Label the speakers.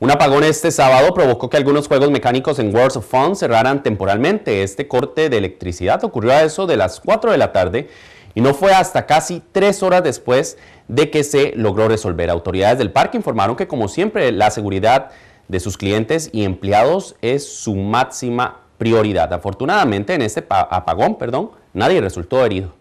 Speaker 1: Un apagón este sábado provocó que algunos juegos mecánicos en World of Fun cerraran temporalmente. Este corte de electricidad ocurrió a eso de las 4 de la tarde y no fue hasta casi 3 horas después de que se logró resolver. Autoridades del parque informaron que, como siempre, la seguridad de sus clientes y empleados es su máxima prioridad. Afortunadamente, en este apagón, perdón, nadie resultó herido.